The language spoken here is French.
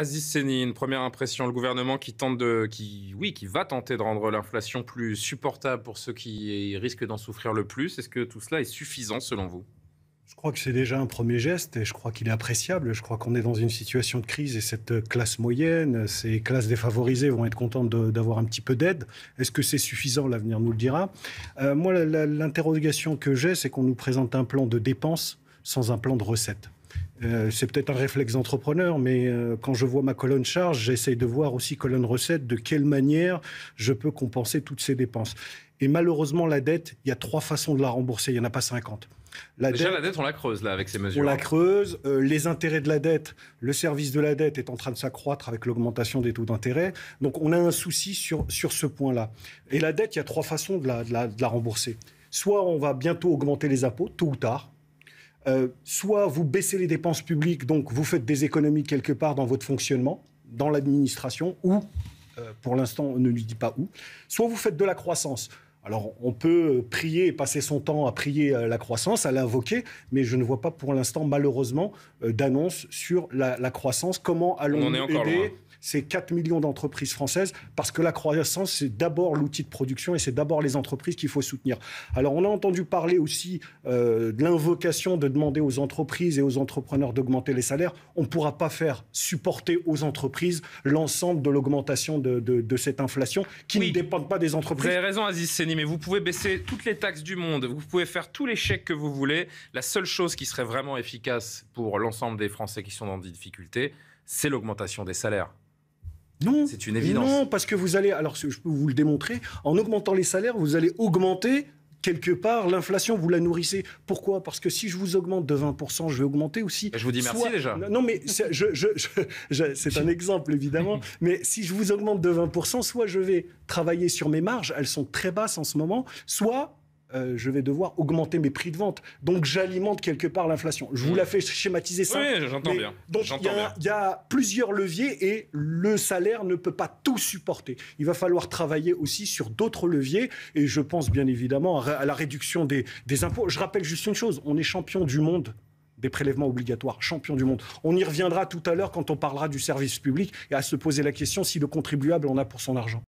Aziz Seni, une première impression, le gouvernement qui tente de, qui, oui, qui va tenter de rendre l'inflation plus supportable pour ceux qui risquent d'en souffrir le plus. Est-ce que tout cela est suffisant selon vous Je crois que c'est déjà un premier geste et je crois qu'il est appréciable. Je crois qu'on est dans une situation de crise et cette classe moyenne, ces classes défavorisées vont être contentes d'avoir un petit peu d'aide. Est-ce que c'est suffisant L'avenir nous le dira. Euh, moi, l'interrogation que j'ai, c'est qu'on nous présente un plan de dépenses sans un plan de recettes. Euh, c'est peut-être un réflexe d'entrepreneur, mais euh, quand je vois ma colonne charge, j'essaye de voir aussi colonne recette, de quelle manière je peux compenser toutes ces dépenses. Et malheureusement, la dette, il y a trois façons de la rembourser, il n'y en a pas 50. Déjà, la dette, on la creuse là avec ces mesures. On la creuse. Euh, les intérêts de la dette, le service de la dette est en train de s'accroître avec l'augmentation des taux d'intérêt. Donc, on a un souci sur, sur ce point-là. Et la dette, il y a trois façons de la rembourser. Soit on va bientôt augmenter les impôts, tôt ou tard euh, soit vous baissez les dépenses publiques, donc vous faites des économies quelque part dans votre fonctionnement, dans l'administration, ou, euh, pour l'instant, on ne lui dit pas où, soit vous faites de la croissance. Alors on peut prier et passer son temps à prier euh, la croissance, à l'invoquer, mais je ne vois pas pour l'instant malheureusement euh, d'annonce sur la, croissance. Comment allons-nous aider ces 4 millions d'entreprises françaises Parce que la croissance, c'est d'abord l'outil de production et c'est d'abord les entreprises qu'il faut soutenir. Alors on a entendu parler aussi euh, de l'invocation de demander aux entreprises et aux entrepreneurs d'augmenter les salaires. On ne pourra pas faire supporter aux entreprises l'ensemble de l'augmentation de, cette inflation qui ne dépend pas des entreprises. Vous avez raison Aziz mais vous pouvez baisser toutes les taxes du monde, vous pouvez faire tous les chèques que vous voulez. La seule chose qui serait vraiment efficace pour l'ensemble des Français qui sont dans des difficultés, c'est l'augmentation des salaires. Non. C'est une évidence. Non, parce que vous allez, alors je peux vous le démontrer, en augmentant les salaires, vous allez augmenter quelque part, l'inflation, vous la nourrissez. Pourquoi Parce que si je vous augmente de 20%, je vais augmenter aussi. Bah, je vous dis merci déjà. Non, mais c'est, un exemple, évidemment. mais si je vous augmente de 20%, soit je vais travailler sur mes marges, elles sont très basses en ce moment, soit euh, je vais devoir augmenter mes prix de vente. Donc j'alimente quelque part l'inflation. Je vous la fait schématiser ça. Oui, j'entends bien. Donc il y, a plusieurs leviers et le salaire ne peut pas tout supporter. Il va falloir travailler aussi sur d'autres leviers et je pense bien évidemment à la réduction des, des impôts. Je rappelle juste une chose, on est champion du monde des prélèvements obligatoires, champion du monde. On y reviendra tout à l'heure quand on parlera du service public et à se poser la question si le contribuable en a pour son argent.